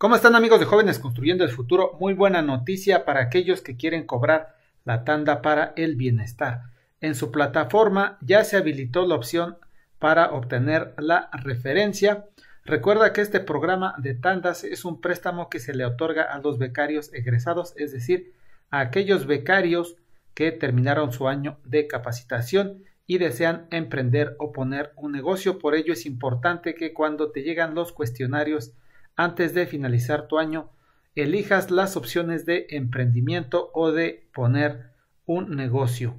¿Cómo están amigos de Jóvenes Construyendo el Futuro? Muy buena noticia para aquellos que quieren cobrar la tanda para el bienestar. En su plataforma ya se habilitó la opción para obtener la referencia. Recuerda que este programa de tandas es un préstamo que se le otorga a los becarios egresados, es decir, a aquellos becarios que terminaron su año de capacitación y desean emprender o poner un negocio. Por ello es importante que cuando te llegan los cuestionarios antes de finalizar tu año, elijas las opciones de emprendimiento o de poner un negocio.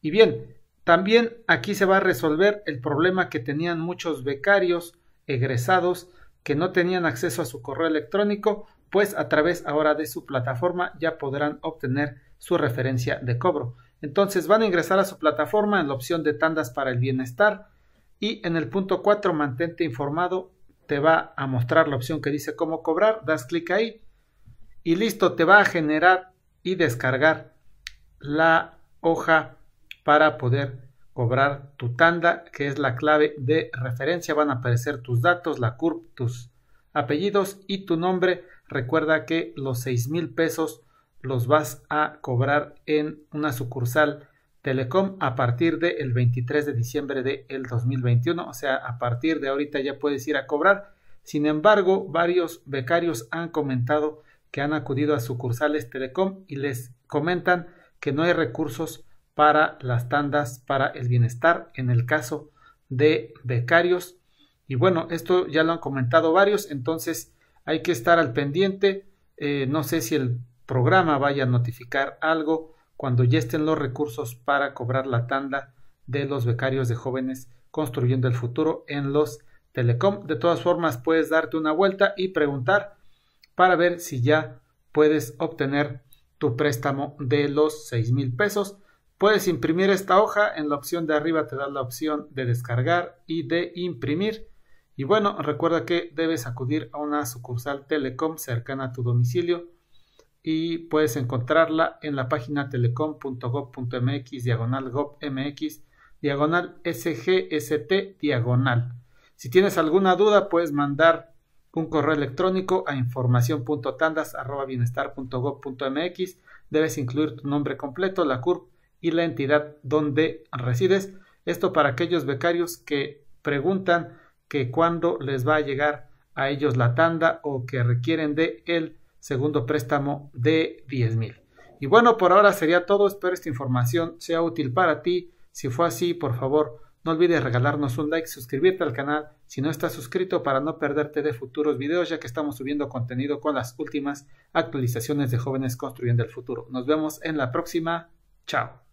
Y bien, también aquí se va a resolver el problema que tenían muchos becarios egresados que no tenían acceso a su correo electrónico, pues a través ahora de su plataforma ya podrán obtener su referencia de cobro. Entonces van a ingresar a su plataforma en la opción de tandas para el bienestar y en el punto 4 mantente informado te va a mostrar la opción que dice cómo cobrar, das clic ahí y listo, te va a generar y descargar la hoja para poder cobrar tu tanda, que es la clave de referencia. Van a aparecer tus datos, la CURP, tus apellidos y tu nombre. Recuerda que los 6 mil pesos los vas a cobrar en una sucursal Telecom a partir del 23 de diciembre del el 2021, o sea, a partir de ahorita ya puedes ir a cobrar. Sin embargo, varios becarios han comentado que han acudido a sucursales Telecom y les comentan que no hay recursos para las tandas para el bienestar en el caso de becarios. Y bueno, esto ya lo han comentado varios, entonces hay que estar al pendiente. Eh, no sé si el programa vaya a notificar algo cuando ya estén los recursos para cobrar la tanda de los becarios de jóvenes construyendo el futuro en los telecom. De todas formas, puedes darte una vuelta y preguntar para ver si ya puedes obtener tu préstamo de los 6 mil pesos. Puedes imprimir esta hoja, en la opción de arriba te da la opción de descargar y de imprimir. Y bueno, recuerda que debes acudir a una sucursal Telecom cercana a tu domicilio y puedes encontrarla en la página telecom.gov.mx, diagonal gov.mx, diagonal sgst, diagonal. Si tienes alguna duda, puedes mandar un correo electrónico a información.tandas.bienestar.gov.mx. Debes incluir tu nombre completo, la CURP y la entidad donde resides. Esto para aquellos becarios que preguntan que cuándo les va a llegar a ellos la tanda o que requieren de el segundo préstamo de 10 mil. Y bueno, por ahora sería todo. Espero esta información sea útil para ti. Si fue así, por favor, no olvides regalarnos un like, suscribirte al canal si no estás suscrito para no perderte de futuros videos, ya que estamos subiendo contenido con las últimas actualizaciones de jóvenes construyendo el futuro. Nos vemos en la próxima. Chao.